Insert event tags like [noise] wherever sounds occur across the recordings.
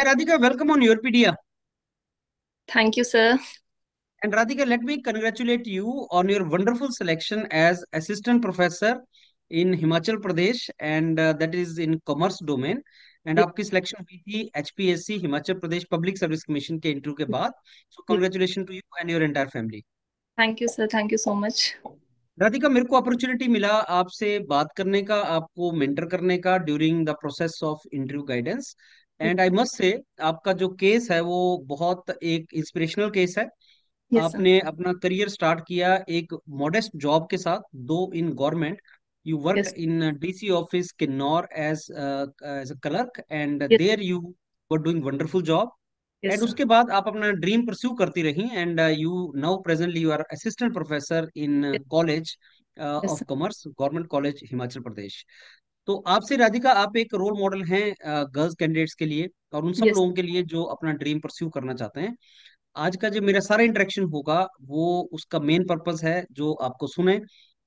Hi Radhika, welcome on your PDA. Thank you, sir. And Radhika, let me congratulate you on your wonderful selection as assistant professor in Himachal Pradesh, and uh, that is in commerce domain. And and आपकी selection हुई थी HPSC Himachal Pradesh Public Service Commission के interview के बाद so congratulation to you and your entire family. Thank you, sir. Thank you so much. Radhika मेरे को opportunity मिला आपसे बात करने का आपको मेंटर करने का during the process of interview guidance and I must say आपका जो केस है वो बहुत एक इंस्पिरेशनल केस है yes, आपने sir. अपना करियर स्टार्ट किया एक मॉडेस्ट जॉब के साथ दो in government you work yes. in DC office Kinnor as uh, as a clerk and yes. there you were doing उसके बाद आप अपना ड्रीम परस्यू करती रही and you now presently you are assistant professor in college of commerce government college Himachal Pradesh तो आपसे राधिका आप एक रोल मॉडल हैं गर्ल्स कैंडिडेट्स के लिए और उन सब yes. लोगों के लिए जो अपना ड्रीम परस्यू करना चाहते हैं आज का जो मेरा सारा इंटरेक्शन होगा वो उसका मेन पर्पस है जो आपको सुने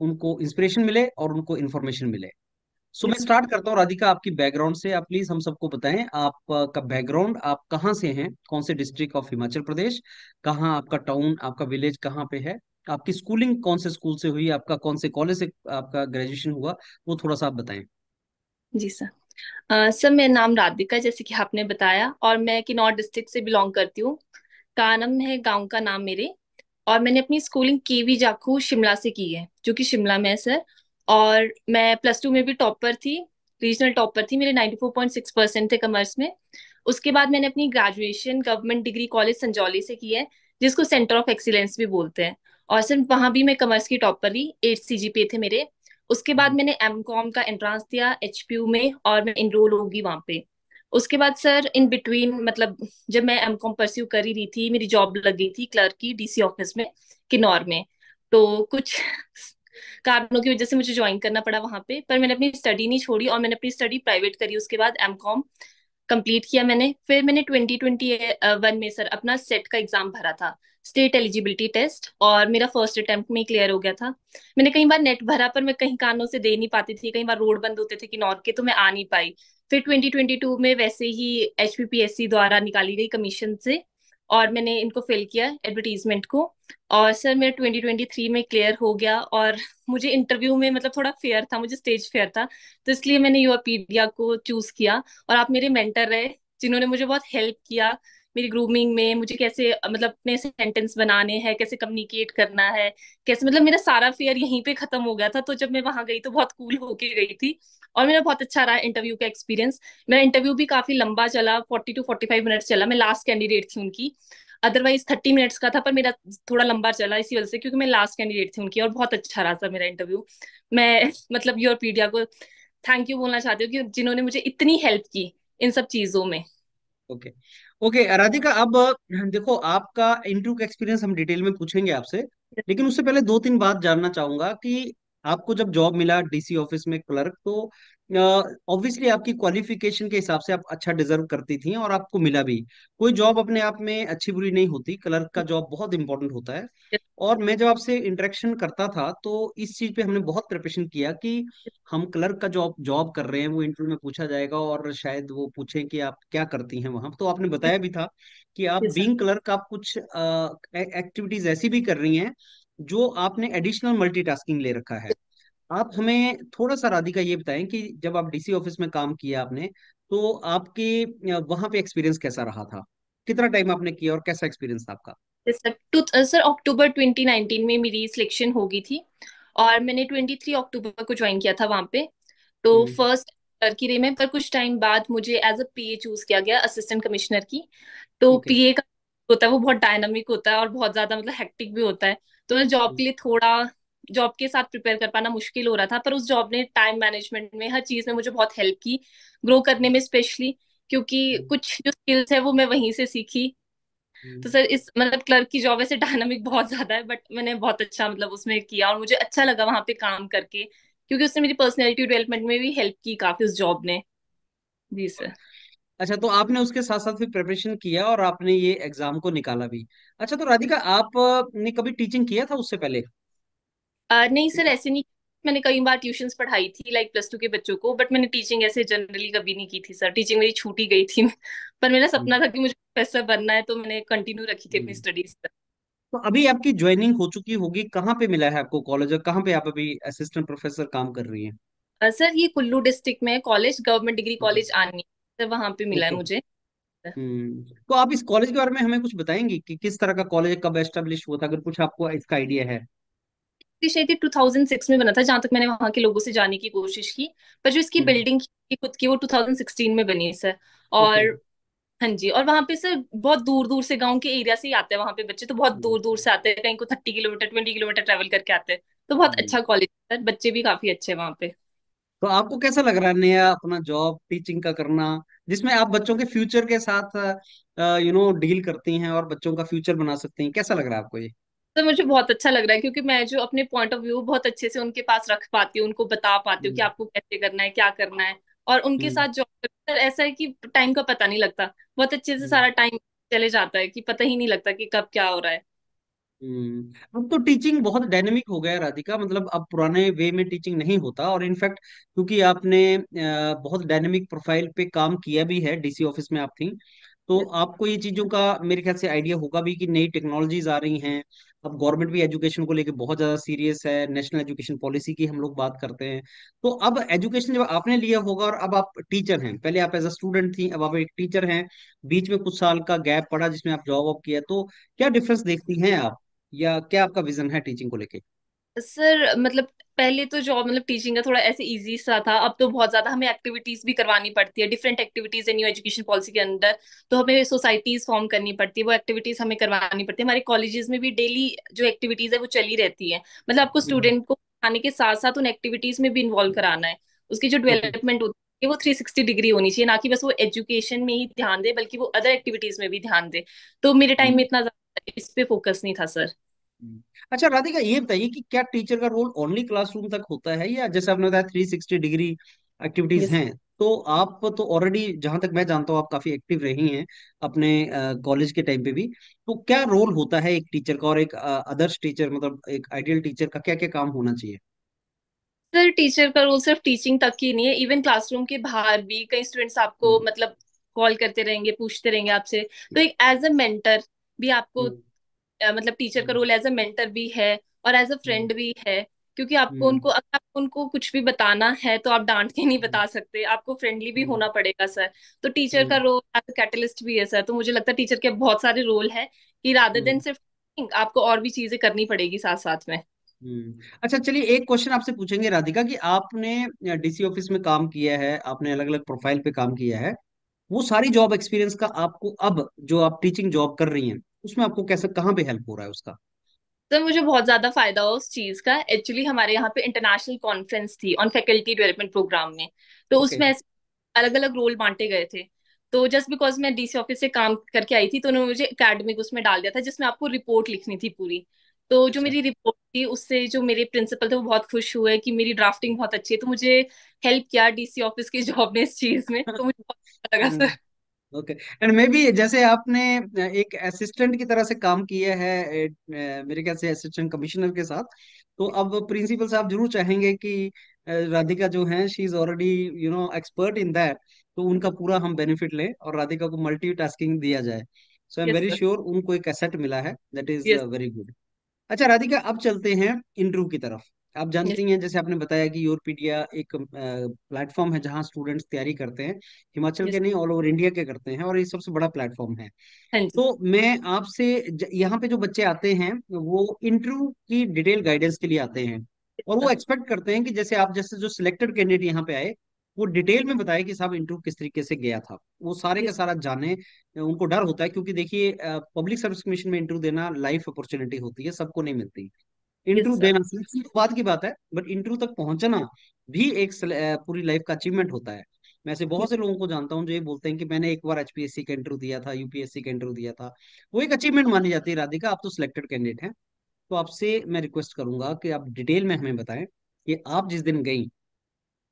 उनको इंस्पिरेशन मिले और उनको इन्फॉर्मेशन मिले सो so, yes. मैं स्टार्ट करता हूँ राधिका आपकी बैकग्राउंड से आप प्लीज हम सबको बताएं आपका बैकग्राउंड आप कहाँ से हैं कौन से डिस्ट्रिक्ट ऑफ हिमाचल प्रदेश कहाँ आपका टाउन आपका विलेज कहाँ पे है आपकी स्कूलिंग कौन से स्कूल से हुई आपका कौन से कॉलेज से आपका ग्रेजुएशन हुआ वो थोड़ा सा आप बताएं जी सर uh, सर मेरा नाम राधिका जैसे कि आपने बताया और मैं किन्नौर डिस्ट्रिक्ट से बिलोंग करती हूँ कानम है गांव का नाम मेरे और मैंने अपनी स्कूलिंग केवी जाखू शिमला से की है जो कि शिमला में है सर और मैं प्लस टू में भी टॉपर थी रीजनल टॉपर थी मेरे 94.6 परसेंट थे कमर्स में उसके बाद मैंने अपनी graduation government degree college Sanjauli से की है जिसको सेंटर ऑफ एक्सीलेंस भी बोलते हैं और सर वहाँ भी मैं कमर्स की टॉपर रही एट सी पे थे मेरे उसके बाद हम्म। मैंने एम कॉम का एंट्रांस दिया एच में और मैं इनरोल होगी वहाँ पे उसके बाद सर इन बिटवीन मतलब जब मैं एम कॉम परस्यू कर ही रही थी मेरी जॉब लग गई थी क्लर्क की डीसी ऑफिस में किन्नौर में तो कुछ कारणों की वजह से मुझे ज्वाइन करना पड़ा वहाँ पे पर मैंने अपनी स्टडी नहीं छोड़ी और मैंने अपनी स्टडी प्राइवेट करी उसके बाद एम कॉम कंप्लीट किया मैंने फिर मैंने 2021 में सर अपना सेट का एग्जाम भरा था स्टेट एलिजिबिलिटी टेस्ट और मेरा फर्स्ट अटेम्प्ट में क्लियर हो गया था मैंने कई बार नेट भरा पर मैं कहीं कानों से दे नहीं पाती थी कई बार रोड बंद होते थे कि नॉर्थ के तो मैं आ नहीं पाई फिर 2022 में वैसे ही एच द्वारा निकाली गई कमीशन से और मैंने इनको फिल किया एडवर्टीजमेंट को और सर मेरा 2023 में क्लियर हो गया और मुझे इंटरव्यू में मतलब थोड़ा फेयर था मुझे स्टेज फेयर था तो इसलिए मैंने यूपीडिया को चूज किया और आप मेरे मेंटर रहे जिन्होंने मुझे बहुत हेल्प किया मेरी ग्रूमिंग में मुझे कैसे मतलब अपने सेंटेंस बनाने हैं कैसे कम्युनिकेट करना है कैसे मतलब मेरा सारा फेयर यहीं पे खत्म हो गया था तो जब मैं वहां गई तो बहुत कूल होके गई थी और मेरा बहुत अच्छा रहा इंटरव्यू का एक्सपीरियंस मेरा इंटरव्यू भी काफी लंबा चला forty two forty five minutes चला मैं लास्ट कैंडिडेट थी उनकी अदरवाइज थर्टी मिनट्स का था पर मेरा थोड़ा लंबा चला इसी वजह से क्योंकि मैं लास्ट कैंडिडेट थी उनकी और बहुत अच्छा रहा था मेरा इंटरव्यू मैं मतलब पीडिया को थैंक यू बोलना चाहती हूँ कि जिन्होंने मुझे इतनी हेल्प की इन सब चीजों में ओके okay. ओके राधिका अब देखो आपका इंटरव्यू का एक्सपीरियंस हम डिटेल में पूछेंगे आपसे लेकिन उससे पहले दो तीन बात जानना चाहूंगा कि आपको जब जॉब मिला डीसी ऑफिस में क्लर्क तो ऑब्वियसली uh, आपकी क्वालिफिकेशन के हिसाब से आप अच्छा डिजर्व करती थी और आपको मिला भी कोई जॉब अपने आप में अच्छी बुरी नहीं होती क्लर्क का जॉब बहुत इंपॉर्टेंट होता है और मैं जब आपसे इंटरेक्शन करता था तो इस चीज पे हमने बहुत प्रिपरेशन किया कि हम क्लर्क का जॉब जॉब कर रहे हैं वो इंटरव्यू में पूछा जाएगा और शायद वो पूछे कि आप क्या करती हैं वहां तो आपने बताया भी था कि आप बींग क्लर्क आप कुछ एक्टिविटीज ऐसी भी कर रही हैं जो आपने एडिशनल मल्टीटास्किंग ले रखा है आप हमें थोड़ा सा राधिका ये बताएं कि जब आप डीसी ऑफिस में काम किया आपने तो आपके वहां पे एक्सपीरियंस कैसा रहा था कितना टाइम आपने किया और कैसा एक्सपीरियंस था आपका सर सर अक्टूबर 2019 में मेरी सिलेक्शन हो गई थी और मैंने 23 अक्टूबर को ज्वाइन किया था वहां पे तो फर्स्ट हम्म। की रे में पर कुछ टाइम बाद मुझे एज अ पीए चूज किया गया असिस्टेंट कमिश्नर की तो पीए का होता है वो बहुत डायनामिक होता है और बहुत ज्यादा मतलब हेक्टिक भी होता है तो मैं जॉब हम्म। के लिए थोड़ा जॉब के साथ प्रिपेयर कर पाना मुश्किल हो रहा था पर उस जॉब ने टाइम मैनेजमेंट में हर चीज में मुझे बहुत हेल्प की ग्रो करने में स्पेशली क्योंकि हम्म। कुछ जो स्किल्स है वो मैं वहीं से सीखी हम्म। तो सर इस मतलब क्लर्क की जॉब वैसे डायनामिक [laughs] बहुत ज्यादा है बट मैंने बहुत अच्छा मतलब उसमें किया और मुझे अच्छा लगा वहां पे काम करके क्योंकि उसने मेरी पर्सनैलिटी डेवलपमेंट में भी हेल्प की काफी उस जॉब ने जी सर अच्छा तो आपने उसके साथ साथ फिर प्रिपरेशन किया और आपने ये एग्जाम को निकाला भी अच्छा तो राधिका आपने कभी टीचिंग किया था उससे पहले आ, नहीं सर ऐसे नहीं मैंने कई बार ट्यूशन पढ़ाई थी लाइक प्लस टू के बच्चों को बट मैंने टीचिंग ऐसे जनरली कभी नहीं की थी सर टीचिंग मेरी छूटी गई थी पर मेरा हम्म। सपना था कि मुझे प्रोफेसर बनना है तो मैंने कंटिन्यू रखी थी अपनी स्टडीज हम्म। तो अभी आपकी ज्वाइनिंग हो चुकी होगी कहाँ पे मिला है आपको कॉलेज और कहाँ पे आप अभी असिस्टेंट प्रोफेसर काम कर रही है सर ये कुल्लू डिस्ट्रिक्ट में college government degree college Anni वहां पे मिला है मुझे हम्म, तो आप इस कॉलेज के बारे में हमें कुछ बताएंगे कि किस तरह का कॉलेज कब एस्टेब्लिश हुआ था अगर कुछ आपको इसका आइडिया है शायद 2006 में बना था जहां तक मैंने वहां के लोगों से जाने की कोशिश की पर जो इसकी बिल्डिंग हम्म। की खुद की वो 2016 में बनी है सर और हाँ जी और वहाँ पे सर बहुत दूर दूर से गांव के एरिया से ही आते हैं वहाँ पे बच्चे तो बहुत हम्म। दूर दूर से आते हैं कहीं को thirty kilometre twenty kilometre travel करके आते हैं तो बहुत अच्छा कॉलेज है बच्चे भी काफी अच्छे हैं वहाँ पे तो आपको कैसा लग रहा है नया अपना जॉब टीचिंग का करना जिसमें आप बच्चों के फ्यूचर के साथ यू नो डील करती हैं और बच्चों का फ्यूचर बना सकती हैं कैसा लग रहा है आपको ये तो मुझे बहुत अच्छा लग रहा है क्योंकि मैं जो अपने पॉइंट ऑफ व्यू बहुत अच्छे से उनके पास रख पाती हूँ उनको बता पाती हूँ कि हम्म। आपको कैसे करना है क्या करना है और उनके हम्म। साथ जॉब ऐसा है कि टाइम का पता नहीं लगता बहुत अच्छे से हम्म। सारा टाइम चले जाता है कि पता ही नहीं लगता कि कब क्या हो रहा है हम्म। अब तो टीचिंग बहुत डायनेमिक हो गया राधिका मतलब अब पुराने वे में टीचिंग नहीं होता और इनफैक्ट क्योंकि आपने बहुत डायनेमिक प्रोफाइल पे काम किया भी है डीसी ऑफिस में आप थी तो आपको ये चीजों का मेरे ख्याल से आइडिया होगा भी कि नई टेक्नोलॉजीज आ रही हैं अब गवर्नमेंट भी एजुकेशन को लेकर बहुत ज्यादा सीरियस है नेशनल एजुकेशन पॉलिसी की हम लोग बात करते हैं तो अब एजुकेशन जब आपने लिया होगा और अब आप टीचर हैं पहले आप एज अ स्टूडेंट थी अब आप एक टीचर हैं बीच में कुछ साल का गैप पड़ा जिसमें आप जॉब ऑफ किया तो क्या डिफरेंस देखती हैं आप या क्या आपका विजन है टीचिंग को लेके सर मतलब पहले तो जॉब मतलब टीचिंग का थोड़ा ऐसे इजी सा था अब तो बहुत ज्यादा हमें एक्टिविटीज भी करवानी पड़ती है डिफरेंट एक्टिविटीज है न्यू एजुकेशन पॉलिसी के अंदर तो हमें सोसाइटीज फॉर्म करनी पड़ती है वो एक्टिविटीज हमें करवानी पड़ती है हमारे कॉलेजेस में भी डेली जो एक्टिविटीज है वो चली रहती है मतलब आपको स्टूडेंट हम्म, हम्म। को आने के साथ साथ उन एक्टिविटीज में भी इन्वॉल्व कराना है उसकी जो डेवलपमेंट हम्म, होती है वो 360 डिग्री होनी चाहिए ना कि बस वो एजुकेशन में ही ध्यान दे बल्कि वो अदर एक्टिविटीज में भी ध्यान दे तो मेरे टाइम में इतना इस पे फोकस नहीं था सर अच्छा राधिका ये बताइए कि क्या टीचर का रोल ओनली क्लासरूम तक होता है या जैसे आपने बताया थ्री सिक्सटी डिग्री एक्टिविटीज हैं तो आप तो ऑलरेडी जहां तक मैं जानता हूँ आप काफी एक्टिव रही हैं अपने कॉलेज के टाइम पे भी तो क्या रोल होता है एक टीचर का और एक आदर्श टीचर मतलब एक आइडियल टीचर का क्या क्या काम होना चाहिए सर टीचर का रोल सिर्फ टीचिंग तक ही नहीं है इवन क्लासरूम के बाहर भी कई स्टूडेंट्स आपको हम्म। मतलब कॉल करते रहेंगे पूछते रहेंगे आपसे तो हम्म। एक एज अ मेंटर भी आपको हम्म। मतलब टीचर का रोल एज अ मेंटर भी है और एज अ फ्रेंड भी है क्योंकि आपको हम्म। उनको अगर आपको उनको कुछ भी बताना है तो आप डांट के नहीं बता हम्म। सकते आपको फ्रेंडली भी हम्म। होना पड़ेगा सर तो टीचर का रोल एज अ कैटलिस्ट भी है सर तो मुझे लगता है टीचर के बहुत सारे रोल है कि राधर देन सिर्फ आपको और भी चीजें करनी पड़ेगी साथ साथ में अच्छा चलिए एक क्वेश्चन आपसे पूछेंगे राधिका कि आपने डीसी ऑफिस में काम किया है आपने अलग अलग प्रोफाइल पे काम किया है वो सारी जॉब एक्सपीरियंस का आपको अब जो आप टीचिंग जॉब कर रही हैं उसमें आपको कैसे कहाँ पे हेल्प हो रहा है उसका सर तो मुझे बहुत ज्यादा फायदा हुआ उस चीज का एक्चुअली हमारे यहाँ पे इंटरनेशनल कॉन्फ्रेंस थी ऑन फैकल्टी डेवलपमेंट प्रोग्राम में तो okay. उसमें अलग अलग रोल बांटे गए थे तो जस्ट बिकॉज मैं डीसी ऑफिस से काम करके आई थी तो उन्होंने मुझे अकेडमिक उसमें डाल दिया था जिसमें आपको रिपोर्ट लिखनी थी पूरी तो जो अच्छा। मेरी रिपोर्ट थी उससे जो मेरे प्रिंसिपल थे वो बहुत खुश हुए कि मेरी ड्राफ्टिंग बहुत अच्छी है तो मुझे हेल्प किया डीसी ऑफिस की जॉब ने इस चीज में तो मुझे बहुत अच्छा लगा सर [laughs] हम्म। ओके एंड मे बी जैसे आपने एक असिस्टेंट की तरह से काम किया है मेरे ख्याल से असिस्टेंट कमिश्नर के साथ तो अब प्रिंसिपल साहब जरूर चाहेंगे कि राधिका जो है she is already you know expert in that तो उनका पूरा हम बेनिफिट लें और राधिका को मल्टीटास्किंग दिया जाए so I am very sure उनको एक एसेट मिला है दैट इज वेरी गुड अच्छा राधिका अब चलते हैं इंटरव्यू की तरफ आप जानते ही हैं जैसे आपने बताया कि यूरोपीडिया एक प्लेटफॉर्म है जहां स्टूडेंट्स तैयारी करते हैं हिमाचल के नहीं ऑल ओवर इंडिया के करते हैं और ये सबसे बड़ा प्लेटफॉर्म है हाँ तो मैं आपसे यहाँ पे जो बच्चे आते हैं वो इंटरव्यू की डिटेल गाइडेंस के लिए आते हैं और वो एक्सपेक्ट हाँ। करते हैं कि जैसे आप जैसे जो सिलेक्टेड कैंडिडेट यहाँ पे आए वो डिटेल में बताए कि साहब इंटरव्यू किस तरीके से गया था वो सारे का सारा जाने उनको डर होता है क्योंकि देखिए पब्लिक सर्विस कमीशन में इंटरव्यू देना लाइफ अपॉर्चुनिटी होती है सबको नहीं मिलती इंट्रू देना सिलेक्शन तो बाद की बात है बट इंट्रू तक पहुंचना भी एक पूरी लाइफ का अचीवमेंट होता है मैं से बहुत से लोगों को जानता हूँ जो ये बोलते हैं कि मैंने एक बार एचपीएससी का इंटरव्यू दिया था यूपीएससी का इंटरव्यू दिया था वो एक अचीवमेंट मानी जाती है राधिका आप तो सिलेक्टेड कैंडिडेट हैं तो आपसे मैं रिक्वेस्ट करूंगा कि आप डिटेल में हमें बताएं कि आप जिस दिन गई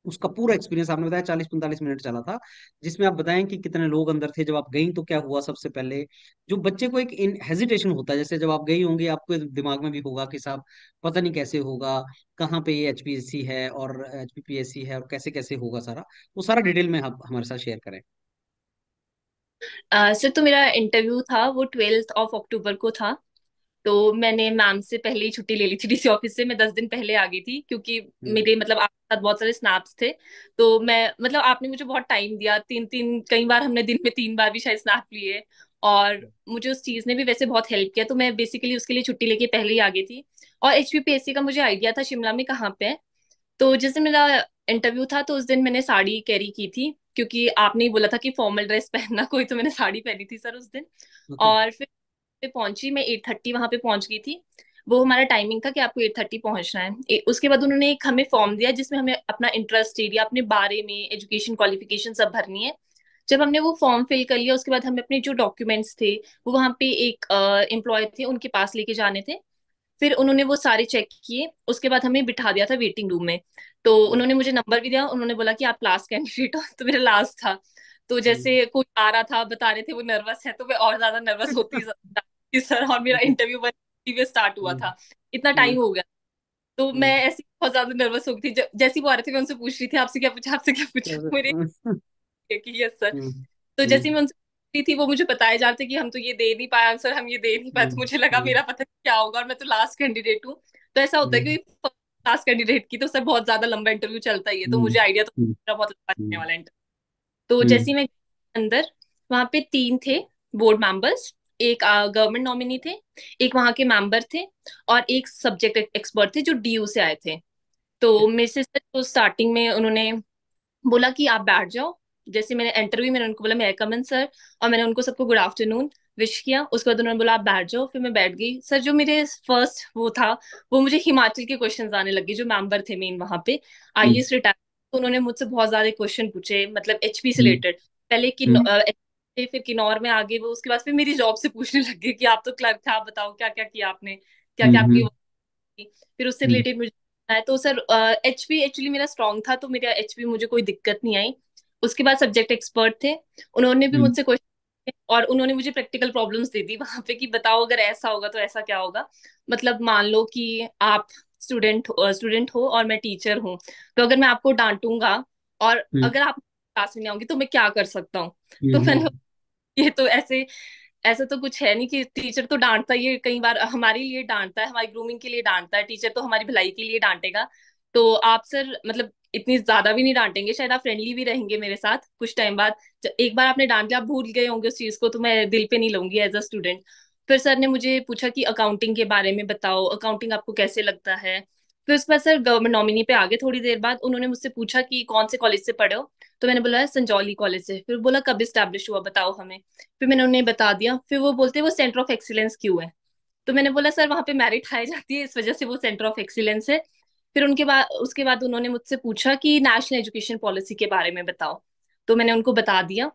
उसका पूरा एक्सपीरियंस आपने बताया चालीस पैंतालीस मिनट चला था जिसमें आप बताएं कि कितने लोग अंदर थे जब आप गई तो क्या हुआ सबसे पहले जो बच्चे को एक इन हेजिटेशन होता है जैसे जब आप गई होंगे आपके दिमाग में भी होगा कि साहब पता नहीं कैसे होगा कहाँ पे ये एच है और एच है और कैसे कैसे होगा सारा वो सारा डिटेल में आप हमारे साथ शेयर करें सर uh, तो मेरा इंटरव्यू था वो ट्वेल्थ ऑफ अक्टूबर को था तो मैंने मैम से पहले ही छुट्टी ले ली थी डीसी ऑफिस से मैं दस दिन पहले आ गई थी क्योंकि हम्म। मेरे मतलब आपके साथ बहुत सारे स्नैप्स थे तो मैं मतलब आपने मुझे बहुत टाइम दिया तीन तीन कई बार हमने दिन में तीन बार भी शायद स्नैप लिए और मुझे उस चीज ने भी वैसे बहुत हेल्प किया तो मैं बेसिकली उसके लिए छुट्टी लेके पहले ही आ गई थी और एच का मुझे आइडिया था शिमला में कहाँ पे तो जिस दिन मेरा इंटरव्यू था तो उस दिन मैंने साड़ी कैरी की थी क्योंकि आपने ही बोला था कि फॉर्मल ड्रेस पहनना कोई तो मैंने साड़ी पहनी थी सर उस दिन okay. और फिर पे पहुंची मैं एट थर्टी वहां पे पहुंच गई थी वो हमारा टाइमिंग था कि आपको एट थर्टी पहुंचना है उसके बाद उन्होंने एक हमें फॉर्म दिया जिसमें हमें अपना इंटरेस्ट एरिया अपने बारे में एजुकेशन क्वालिफिकेशन सब भरनी है जब हमने वो फॉर्म फिल कर लिया उसके बाद हमें अपने जो डॉक्यूमेंट्स थे वो वहाँ पे एक एम्प्लॉय थे उनके पास लेके जाने थे फिर उन्होंने वो सारे चेक किए उसके बाद हमें बिठा दिया था वेटिंग रूम में तो उन्होंने मुझे नंबर भी दिया उन्होंने बोला कि आप लास्ट कैंडिडेट हो [laughs] तो मेरा लास्ट था तो जैसे हम्म। कोई आ रहा था बता रहे थे वो नर्वस है तो मैं और ज्यादा नर्वस होती कि सर और मेरा इंटरव्यू हम्म। बन वीक स्टार्ट हुआ था हम्म। इतना टाइम हम्म। हो गया तो मैं ऐसी बहुत ज्यादा नर्वस हो गई थी जैसे वो आ रहे थे मैं उनसे पूछ रही थी आपसे क्या पूछा आपसे क्या पूछा मेरे [laughs] कि यस सर तो जैसे मैं उनसे थी वो मुझे बताए जाते कि हम तो ये दे नहीं पाए आंसर हम ये दे नहीं पाए तो मुझे लगा मेरा पता क्या होगा और मैं तो लास्ट कैंडिडेट हूँ तो ऐसा होता है कि लास्ट कैंडिडेट की तो सर बहुत ज्यादा लंबा इंटरव्यू चलता ही है तो मुझे आइडिया तो मेरा बहुत लंबा चलने वाला इंटरव्यू तो जैसे मैं अंदर वहाँ पे तीन थे बोर्ड मेंबर्स एक गवर्नमेंट नॉमिनी थे एक वहाँ के मेंबर थे और एक सब्जेक्ट एक्सपर्ट थे जो डीयू से आए थे तो मेरे से तो स्टार्टिंग में उन्होंने बोला कि आप बैठ जाओ जैसे मैंने इंटरव्यू मैंने उनको बोला मैं कमन सर और मैंने उनको सबको गुड आफ्टरनून विश किया उसके बाद उन्होंने बोला आप बैठ जाओ फिर मैं बैठ गई सर जो मेरे फर्स्ट वो था वो मुझे हिमाचल के क्वेश्चन आने लगे जो मेंबर थे मेन वहाँ पे आई एस रिटायर उन्होंने मुझसे बहुत सारे क्वेश्चन पूछे मतलब एचपी से रिलेटेड hmm. पहले कि hmm. थे फिर किन्नौर में आगे वो उसके बाद फिर मेरी जॉब से पूछने [laughs] लग गए कि आप तो क्लर्क थे आप बताओ क्या क्या किया आपने क्या क्या आपकी फिर उससे रिलेटेड मुझे है तो सर एच पी एक्चुअली मेरा स्ट्रॉन्ग था तो मेरा एच पी मुझे कोई दिक्कत नहीं आई उसके बाद सब्जेक्ट एक्सपर्ट थे उन्होंने भी हम्म। मुझसे क्वेश्चन और उन्होंने मुझे प्रैक्टिकल प्रॉब्लम्स दे दी वहां पे कि बताओ अगर ऐसा होगा तो ऐसा क्या होगा मतलब मान लो कि आप स्टूडेंट स्टूडेंट हो और मैं टीचर हूँ तो अगर मैं आपको डांटूंगा और हम्म। अगर आप क्लास में आऊंगी तो मैं क्या कर सकता हूँ तो मैंने हम्म, मतलब हम्म। ये तो ऐसे ऐसा तो कुछ है नहीं कि टीचर तो डांटता ही कई बार हमारे लिए डांटता है हमारी ग्रूमिंग के लिए डांटता है टीचर तो हमारी भलाई के लिए डांटेगा तो आप सर मतलब इतनी ज्यादा भी नहीं डांटेंगे शायद आप फ्रेंडली भी रहेंगे मेरे साथ कुछ टाइम बाद एक बार आपने डांट लिया आप भूल गए होंगे उस चीज को तो मैं दिल पे नहीं लूंगी एज अ स्टूडेंट फिर सर ने मुझे पूछा कि अकाउंटिंग के बारे में बताओ अकाउंटिंग आपको कैसे लगता है फिर उसके बाद सर गवर्नमेंट नॉमिनी पे आ गए थोड़ी देर बाद उन्होंने मुझसे पूछा कि कौन से कॉलेज से पढ़े हो तो मैंने बोला संजौली कॉलेज से फिर बोला कब स्टैब्लिश हुआ बताओ हमें फिर मैंने उन्हें बता दिया फिर वो बोलते वो सेंटर ऑफ एक्सीलेंस क्यों है तो मैंने बोला सर वहाँ पे मैरिट आई जाती है इस वजह से वो सेंटर ऑफ एक्सीलेंस है फिर उनके बाद उसके बाद उन्होंने मुझसे पूछा कि नेशनल एजुकेशन पॉलिसी के बारे में बताओ तो मैंने उनको बता दिया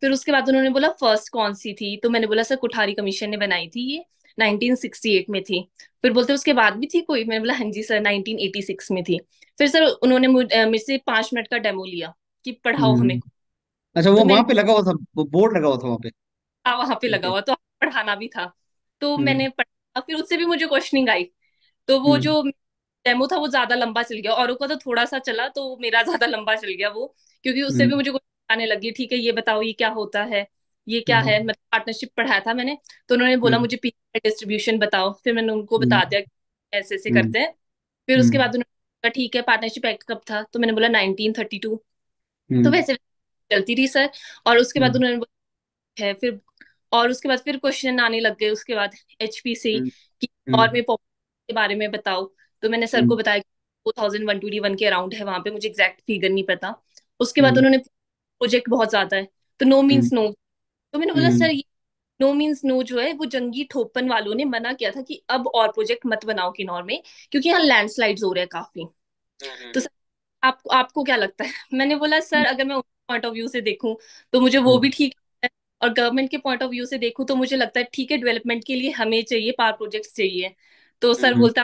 फिर उसके बाद उन्होंने बोला फर्स्ट कौन सी थी तो मैंने बोला सर कुठारी कमीशन ने बनाई थी ये 1968 में थी फिर बोलते उसके बाद भी थी कोई मैंने बोला हाँ जी सर 1986 में थी फिर सर उन्होंने मुझसे पांच मिनट का डेमो लिया कि पढ़ाओ हम्म, हमें हम्म। अच्छा वो तो वहां पे लगा हुआ था वो बोर्ड लगा हुआ था वहां पे हाँ वहां पे लगा हुआ तो पढ़ाना भी था तो हम्म। मैंने पढ़ा फिर उससे भी मुझे क्वेश्चनिंग आई तो वो जो डेमो था वो ज्यादा लंबा चल गया और का तो थोड़ा सा चला तो मेरा ज्यादा लंबा चल गया वो क्योंकि उससे भी मुझे आने लगी ठीक है ये बताओ ये क्या होता है ये क्या है हम्म। मतलब पार्टनरशिप पढ़ाया था मैंने तो उन्होंने बोला हम्म। मुझे डिस्ट्रीब्यूशन बताओ फिर मैंने उनको बता हम्म। दिया ऐसे ऐसे करते हैं फिर उसके बाद उन्होंने कहा ठीक है पार्टनरशिप एक्ट कब था तो मैंने बोला नाइनटीन थर्टी टू तो वैसे चलती रही सर और उसके बाद उन्होंने है फिर और उसके बाद फिर क्वेश्चन आने लग गए उसके बाद एच पी से कि और में के बारे में बताओ तो मैंने सर को बताया two thousand one twenty one के अराउंड है वहां पे मुझे एग्जैक्ट फिगर नहीं पता उसके बाद उन्होंने प्रोजेक्ट बहुत ज्यादा है तो नो मीन्स नो तो मैंने बोला सर हम्म। ये नो मीन्स नो जो है वो जंगी ठोपन वालों ने मना किया था कि अब और प्रोजेक्ट मत बनाओ किन्नौर में क्योंकि यहाँ लैंडस्लाइड्स हो रहे हैं काफी हम्म। तो सर आपको आपको क्या लगता है [laughs] मैंने बोला सर अगर मैं पॉइंट ऑफ व्यू से देखूं तो मुझे वो भी हम्म। ठीक है और गवर्नमेंट के पॉइंट ऑफ व्यू से देखूं तो मुझे लगता है ठीक है डेवलपमेंट के लिए हमें चाहिए पावर प्रोजेक्ट्स चाहिए तो सर बोलता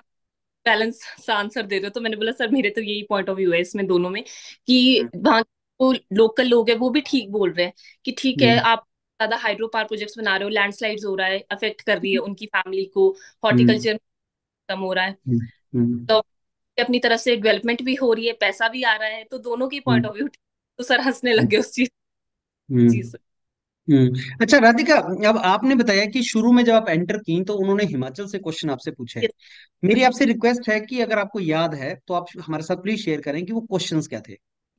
बैलेंस आंसर दे रहे हो तो मैंने बोला सर मेरे तो यही पॉइंट ऑफ व्यू है इसमें दोनों में कि वहाँ जो लोकल लोग है वो भी ठीक बोल रहे हैं कि ठीक है आप ज्यादा हाइड्रो पावर प्रोजेक्ट्स बना रहे हो लैंडस्लाइड्स हो रहा है अफेक्ट कर रही है हम्म। उनकी फैमिली को हॉर्टिकल्चर हम्म। कम हो रहा है हम्म, तो अपनी तरफ से डेवलपमेंट भी हो रही है पैसा भी आ रहा है तो दोनों के पॉइंट ऑफ व्यू तो सर हंसने लगे उस चीज जी सर अच्छा राधिका अब आपने बताया कि शुरू में जब आप एंटर की तो उन्होंने हिमाचल से क्वेश्चन आपसे पूछे मेरी आपसे रिक्वेस्ट है कि अगर आपको याद है तो आप हमारे साथ प्लीज शेयर करें कि वो क्वेश्चंस क्या थे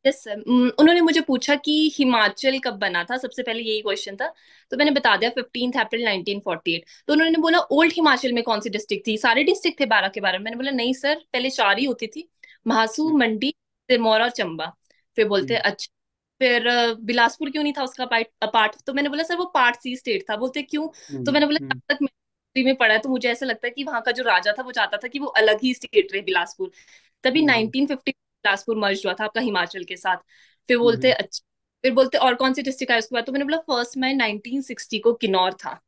यस yes, mm, उन्होंने मुझे पूछा कि हिमाचल कब बना था सबसे पहले यही क्वेश्चन था तो मैंने बता दिया फिफ्टीन अप्रैल 1948 तो उन्होंने बोला ओल्ड हिमाचल में कौन सी डिस्ट्रिक्ट थी सारे डिस्ट्रिक्ट थे बारह के बारे में मैंने बोला नहीं सर पहले चार ही होती थी महासू हम्म। मंडी सिरमौर और चंबा फिर बोलते हम्म। अच्छा फिर बिलासपुर क्यों नहीं था उसका पार्ट तो मैंने बोला सर वो पार्ट सी स्टेट था बोलते क्यों हम्म, तो मैंने बोला तब तक में पढ़ा है तो मुझे ऐसा लगता है कि वहां का जो राजा था वो चाहता था कि वो अलग ही स्टेट रहे बिलासपुर तभी नाइनटीन फिफ्टी बिलासपुर मर्ज हुआ था आपका हिमाचल के साथ फिर हम्म। बोलते अच्छा फिर बोलते और कौन सी डिस्ट्रिक्ट आया उसके बाद तो मैंने बोला फर्स्ट मैं सिक्सटी को किन्नौर था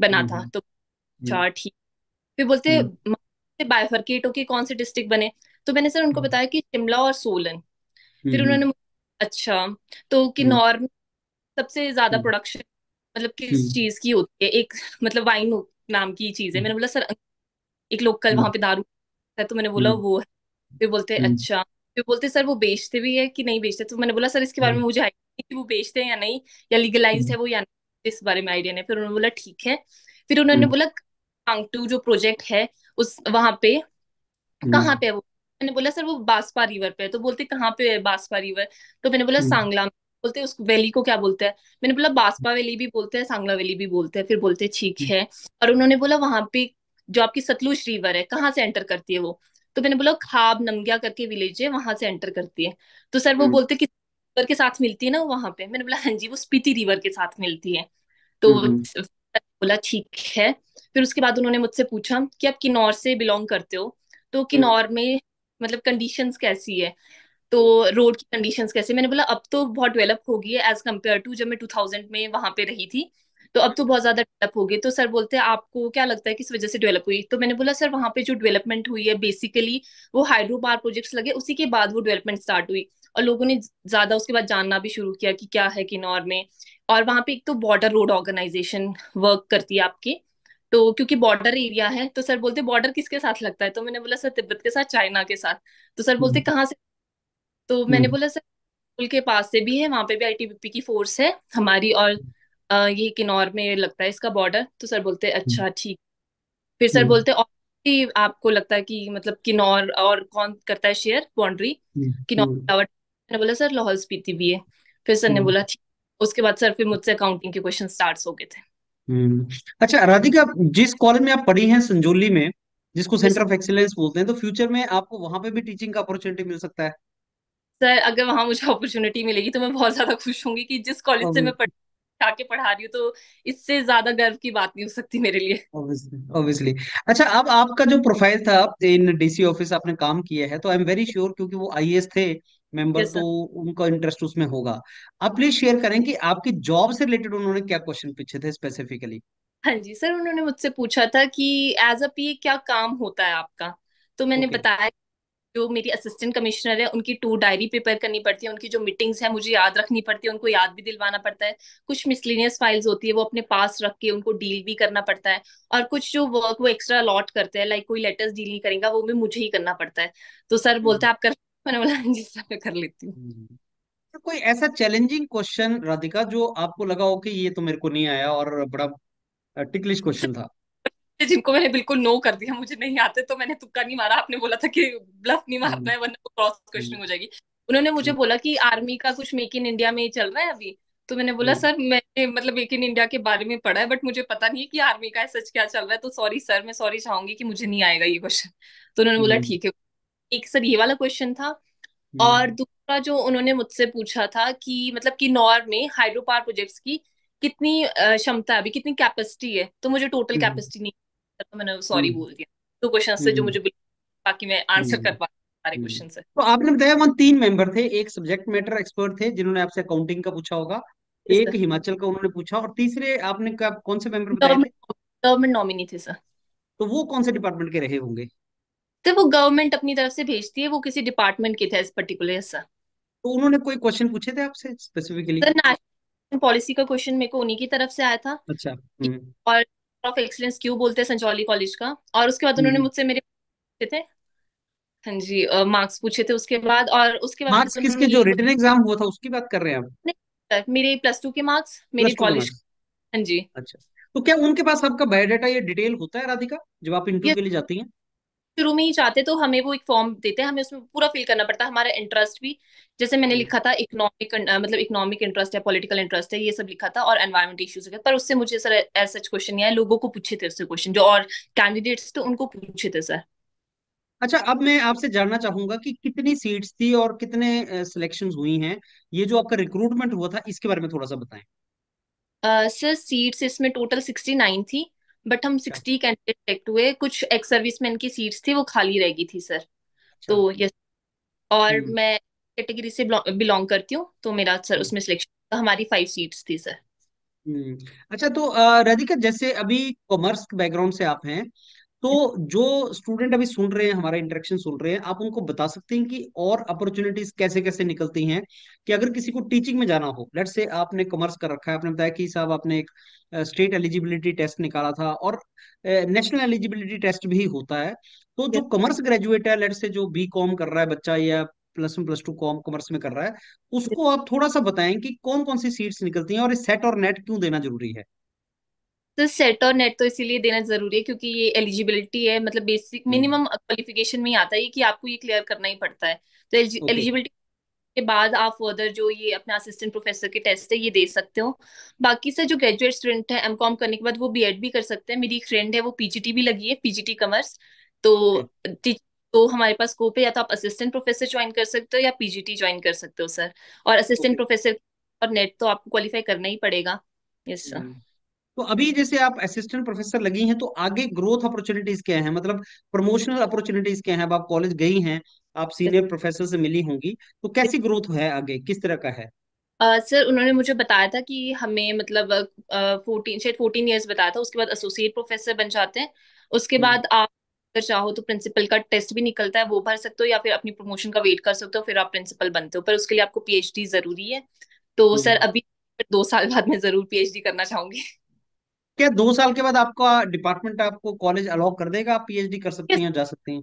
बना था हम्म। तो हम्म। अच्छा ठीक फिर बोलते बायफर्केट होके कौन से डिस्ट्रिक्ट बने तो मैंने सर उनको बताया कि शिमला और सोलन फिर उन्होंने अच्छा तो किन्नौर में सबसे ज्यादा प्रोडक्शन मतलब किस चीज की होती है एक मतलब वाइन नाम की चीज है मैंने बोला सर एक लोकल वहां पे दारू है तो मैंने बोला वो है फिर बोलते अच्छा फिर बोलते सर वो बेचते भी है कि नहीं बेचते तो मैंने बोला सर इसके बारे में हाँ। मुझे आइडिया कि वो बेचते हैं या नहीं या लीगलाइज हम्म। है वो या नहीं इस बारे में आइडिया नहीं फिर उन्होंने बोला ठीक है फिर उन्होंने हम्म। बोला कांगटू जो प्रोजेक्ट है उस वहां पे कहाँ हम्म। पे है वो मैंने बोला सर वो बासपा रिवर पे है तो बोलते कहाँ पे है बासपा रिवर तो मैंने बोला सांगला बोलते उस वैली को क्या बोलते हैं मैंने बोला बासपा वैली भी बोलते हैं सांगला वैली भी बोलते हैं फिर बोलते ठीक है और उन्होंने बोला वहां पे जो आपकी सतलुज रिवर है कहाँ से एंटर करती है वो तो मैंने बोला खाब नमग्या करके विलेज है वहां से एंटर करती है तो सर वो हम्म। बोलते कि रिवर के साथ मिलती है ना वहां पे मैंने बोला हाँ जी वो स्पीति रिवर के साथ मिलती है तो हम्म, हम्म। बोला ठीक है फिर उसके बाद उन्होंने मुझसे पूछा कि आप किन्नौर से बिलोंग करते हो तो किन्नौर में मतलब कंडीशंस कैसी है तो रोड की कंडीशंस कैसे मैंने बोला अब तो बहुत डेवलप हो गई है एज कम्पेयर टू जब मैं 2000 में वहां पे रही थी तो अब तो बहुत ज्यादा डेवलप हो गई तो सर बोलते हैं आपको क्या लगता है किस वजह से डेवलप हुई तो मैंने बोला सर वहाँ पे जो डेवलपमेंट हुई है बेसिकली वो हाइड्रो पावर प्रोजेक्ट्स लगे उसी के बाद वो डेवलपमेंट स्टार्ट हुई और लोगों ने ज्यादा उसके बाद जानना भी शुरू किया कि क्या है किन्नौर में और वहाँ पे एक तो बॉर्डर रोड ऑर्गेनाइजेशन वर्क करती है आपकी तो क्योंकि बॉर्डर एरिया है तो सर बोलते बॉर्डर किसके साथ लगता है तो मैंने बोला सर तिब्बत के साथ चाइना के साथ तो सर बोलते हम्म। कहाँ से तो मैंने हम्म। बोला सर के पास से भी है वहाँ पे भी आईटीबीपी की फोर्स है हमारी और ये किन्नौर में लगता है इसका बॉर्डर तो सर बोलते हम्म। अच्छा ठीक फिर सर हम्म। बोलते और आपको लगता है कि मतलब किन्नौर और कौन करता है शेयर बाउंड्री हम्म, किन्नौर ने बोला सर लाहौल स्पीति भी है फिर सर ने बोला ठीक उसके बाद सर फिर मुझसे अकाउंटिंग के क्वेश्चन स्टार्ट हो गए थे अच्छा राधिका जिस कॉलेज में आप पढ़ी हैं संजोली में जिसको सेंटर ऑफ एक्सीलेंस बोलते हैं तो फ्यूचर में आपको वहां पे भी टीचिंग का अपॉर्चुनिटी मिल सकता है सर अगर वहां मुझे अपॉर्चुनिटी मिलेगी तो मैं बहुत ज्यादा खुश होंगी कि जिस कॉलेज से मैं पढ़ उठा के पढ़ा रही हूँ तो इससे ज्यादा गर्व की बात नहीं हो सकती मेरे लिए ऑब्वियसली अच्छा अब आप, आपका जो प्रोफाइल था इन डीसी ऑफिस आपने काम किया है तो आई एम वेरी श्योर क्योंकि वो आई थे मेंबर yes, तो उनका इंटरेस्ट उसमें होगा आप प्लीज शेयर करें कि आपकी जॉब से रिलेटेड उन्होंने क्या क्वेश्चन पूछे थे स्पेसिफिकली हाँ जी सर उन्होंने मुझसे पूछा था कि एज अ पी क्या काम होता है आपका तो मैंने okay. बताया जो मेरी असिस्टेंट कमिश्नर है उनकी टू डायरी प्रिपेयर करनी पड़ती है उनकी जो मीटिंग्स है मुझे याद रखनी पड़ती है उनको याद भी दिलवाना पड़ता है कुछ मिसलिनियस फाइल्स होती है वो अपने पास रख के उनको डील भी करना पड़ता है और कुछ जो वर्क वो एक्स्ट्रा अलॉट करते हैं लाइक कोई लेटर्स डील नहीं करेगा वो भी मुझे ही करना पड़ता है तो सर हम्म। बोलते हैं आप कर मैंने बोला हाँ जी सर मैं कर लेती हूँ हम्म। तो कोई ऐसा चैलेंजिंग क्वेश्चन राधिका जो आपको लगा हो कि ये तो मेरे को नहीं आया और बड़ा टिकलिश क्वेश्चन था जिनको मैंने बिल्कुल नो कर दिया मुझे नहीं आते तो मैंने तुक्का नहीं मारा आपने बोला था कि ब्लफ नहीं हम्म। मारना है वरना तो क्रॉस क्वेश्चनिंग हम्म। हो जाएगी उन्होंने मुझे हम्म। बोला कि आर्मी का कुछ मेक इन इंडिया में चल रहा है अभी तो मैंने बोला सर मैंने मतलब मेक इन इंडिया के बारे में पढ़ा है बट मुझे पता नहीं है कि आर्मी का सच क्या चल रहा है तो सॉरी सर मैं सॉरी चाहूंगी कि मुझे नहीं आएगा ये क्वेश्चन तो उन्होंने बोला ठीक है एक सर ये वाला क्वेश्चन था और दूसरा जो उन्होंने मुझसे पूछा था कि मतलब नॉर में हाइड्रो पावर प्रोजेक्ट्स की कितनी क्षमता है अभी कितनी कैपेसिटी है तो मुझे टोटल कैपेसिटी नहीं तो, तो मैंने सॉरी हम्म। बोल दिया दो क्वेश्चन से जो हम्म। मुझे ताकि मैं आंसर हम्म। कर पा सारे क्वेश्चन से तो आपने बताया वहां तीन मेंबर थे एक सब्जेक्ट मैटर एक्सपर्ट थे जिन्होंने आपसे अकाउंटिंग का पूछा होगा एक हिमाचल का उन्होंने पूछा और तीसरे आपने कौन से मेंबर बताए गवर्नमेंट नॉमिनी थे सर तो वो कौन से डिपार्टमेंट के रहे होंगे तो वो गवर्नमेंट अपनी तरफ से भेजती है वो किसी डिपार्टमेंट के थे इस पर्टिकुलर सर तो उन्होंने कोई क्वेश्चन पूछे थे आपसे स्पेसिफिकली सर नेशनल पॉलिसी का क्वेश्चन मेरे को उन्हीं की तरफ से आया था अच्छा और ऑफ एक्सीलेंस क्यों बोलते हैं संजौली कॉलेज का और उसके बाद उन्होंने हम्म। मुझसे मेरे पूछे थे हाँ जी मार्क्स पूछे थे उसके बाद और उसके बाद मार्क्स मतलब किसके जो रिटन एग्जाम हुआ था उसकी बात कर रहे हैं आप नहीं सर मेरे प्लस टू के मार्क्स मेरे कॉलेज हाँ जी अच्छा तो क्या उनके पास आपका बायोडाटा या डिटेल होता है राधिका जब आप इंटरव्यू के लिए जाती हैं शुरू में ही चाहते तो हमें वो एक फॉर्म देते हैं हमें उसमें पूरा फिल करना पड़ता है हमारा इंटरेस्ट भी जैसे मैंने हम्म। लिखा था इकोनॉमिक मतलब इकोनॉमिक इंटरेस्ट है पॉलिटिकल इंटरेस्ट है ये सब लिखा था और एनवायरमेंट इश्यूज है पर उससे मुझे सर ऐसा क्वेश्चन नहीं आया लोगों को पूछे थे उससे क्वेश्चन जो और कैंडिडेट्स थे उनको पूछे थे सर अच्छा अब मैं आपसे जानना चाहूंगा कि कितनी सीट्स थी और कितने सिलेक्शंस हुई हैं ये जो आपका रिक्रूटमेंट हुआ था इसके बारे में थोड़ा सा बताएं सर सीट्स इसमें टोटल सिक्सटी नाइन थी बट हम सिक्सटी कैंडिडेट सेलेक्ट हुए कुछ एक्स सर्विसमैन की सीट्स थी वो खाली रह गई थी सर अच्छा। तो यस और हम्म। मैं कैटेगरी से बिलोंग करती हूँ तो मेरा सर हम्म। उसमें सिलेक्शन हमारी फाइव सीट्स थी सर हम्म। अच्छा तो राधिका जैसे अभी कॉमर्स बैकग्राउंड से आप हैं तो जो स्टूडेंट अभी सुन रहे हैं हमारा इंटरेक्शन सुन रहे हैं आप उनको बता सकते हैं कि और अपॉर्चुनिटीज कैसे कैसे निकलती हैं कि अगर किसी को टीचिंग में जाना हो लेट से आपने कॉमर्स कर रखा है आपने बताया कि साहब आपने एक स्टेट एलिजिबिलिटी टेस्ट निकाला था और नेशनल एलिजिबिलिटी टेस्ट भी होता है तो जो कॉमर्स ग्रेजुएट है लेट से जो बी कॉम कर रहा है बच्चा या plus one plus two com commerce में कर रहा है उसको आप थोड़ा सा बताएं कि कौन कौन सी सीट्स निकलती हैं और सेट और नेट क्यों देना जरूरी है तो सेट और नेट तो इसीलिए देना जरूरी है क्योंकि ये एलिजिबिलिटी है मतलब बेसिक मिनिमम क्वालिफिकेशन में ही आता है कि आपको ये क्लियर करना ही पड़ता है तो एलिजिबिलिटी के बाद आप फर्दर जो ये अपना असिस्टेंट प्रोफेसर के टेस्ट है ये दे सकते हो बाकी से जो ग्रेजुएट स्टूडेंट है एम कॉम करने के बाद वो बी एड भी कर सकते हैं मेरी एक फ्रेंड है वो पीजीटी भी लगी है पीजीटी कॉमर्स तो तो हमारे पास स्कोप है या तो आप असिस्टेंट प्रोफेसर ज्वाइन कर सकते हो या पीजीटी ज्वाइन कर सकते हो सर और असिस्टेंट प्रोफेसर और नेट तो आपको क्वालिफाई करना ही पड़ेगा यस सर तो अभी जैसे आप असिस्टेंट प्रोफेसर लगी हैं तो आगे ग्रोथ अपॉर्चुनिटीज क्या है मतलब प्रमोशनल अपॉर्चुनिटीज क्या है अब आप कॉलेज गई हैं आप सीनियर प्रोफेसर से मिली होंगी तो कैसी ग्रोथ है आगे किस तरह का है सर uh, उन्होंने मुझे बताया था कि हमें मतलब फोर्टीन शायद फोर्टीन ईयर्स बताया था उसके बाद एसोसिएट प्रोफेसर बन जाते हैं उसके हम्म। बाद आप अगर चाहो तो प्रिंसिपल का टेस्ट भी निकलता है वो भर सकते हो या फिर अपनी प्रमोशन का वेट कर सकते हो फिर आप प्रिंसिपल बनते हो पर उसके लिए आपको पीएचडी जरूरी है तो हम्म। सर अभी दो साल बाद में जरूर पीएचडी करना चाहूंगी क्या दो साल के बाद आपका डिपार्टमेंट आपको कॉलेज अलाउ कर देगा आप पीएचडी कर सकते yes. हैं जा सकते हैं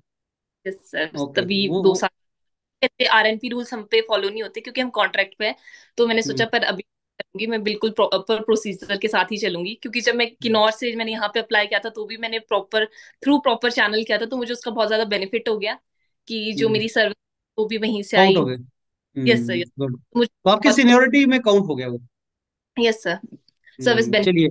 yes, sir. Okay. तभी वो, दो साल आर एन पी रूल्स हम पे फॉलो नहीं होते क्योंकि हम कॉन्ट्रैक्ट पे हैं तो मैंने हम्म। सोचा पर अभी करूंगी मैं बिल्कुल प्रॉपर प्रोसीजर के साथ ही चलूंगी क्योंकि जब मैं किन्नौर हम्म। से मैंने यहाँ पे अप्लाई किया था तो भी मैंने प्रॉपर थ्रू प्रॉपर चैनल किया था तो मुझे उसका बहुत ज्यादा बेनिफिट हो गया कि जो हम्म। मेरी सर्विस वो भी वहीं से आई यस सर यस मुझे तो आपकी सीनियरिटी में काउंट हो गया वो यस सर सर्विस बेनिफिट चलिए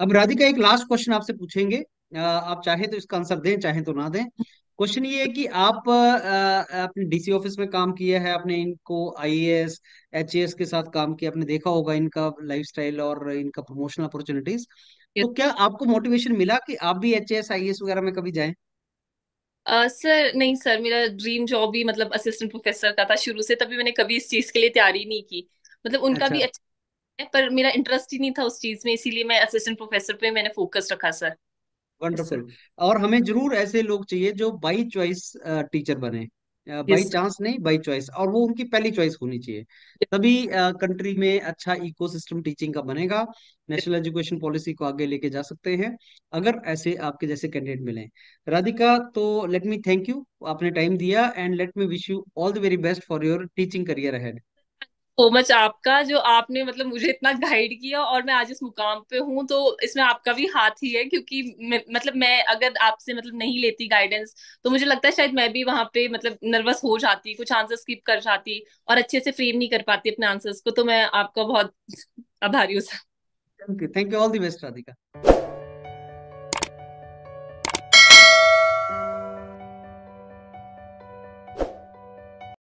अब राधिका एक लास्ट क्वेश्चन आपसे पूछेंगे आप चाहे तो इसका आंसर दें चाहे तो ना दें क्वेश्चन ये है कि आप अपने डीसी ऑफिस में काम किया है आपने इनको आईएएस एचएएस के साथ काम किया आपने देखा होगा इनका लाइफस्टाइल और इनका प्रमोशनल अपॉर्चुनिटीज तो क्या आपको मोटिवेशन मिला कि आप भी एचएएस आईएएस वगैरह में कभी जाएं सर uh, नहीं सर मेरा ड्रीम जॉब भी मतलब असिस्टेंट प्रोफेसर का था शुरू से तभी मैंने कभी इस चीज के लिए तैयारी नहीं की मतलब उनका अच्छा। भी अच्छा पर मेरा इंटरेस्ट ही नहीं था उस चीज में इसीलिए मैं असिस्टेंट प्रोफेसर पे मैंने फोकस रखा सर वंडरफुल और हमें जरूर ऐसे लोग चाहिए जो बाई चॉइस टीचर बने बाई चांस नहीं बाई चॉइस और वो उनकी पहली चॉइस होनी चाहिए तभी कंट्री में अच्छा इकोसिस्टम टीचिंग का बनेगा नेशनल एजुकेशन पॉलिसी को आगे लेके जा सकते हैं अगर ऐसे आपके जैसे कैंडिडेट मिले राधिका तो लेट मी थैंक यू आपने टाइम दिया and let me wish you all the very best for your teaching career head so much आपका जो आपने मतलब मुझे इतना गाइड किया और मैं आज इस मुकाम पे हूँ तो इसमें आपका भी हाथ ही है क्योंकि मतलब मैं अगर आपसे मतलब नहीं लेती गाइडेंस तो मुझे लगता है शायद मैं भी वहाँ पे मतलब नर्वस हो जाती कुछ आंसर स्किप कर जाती और अच्छे से फ्रेम नहीं कर पाती अपने आंसर्स को तो मैं आपका बहुत आभारी हूँ thank you all the best Radhika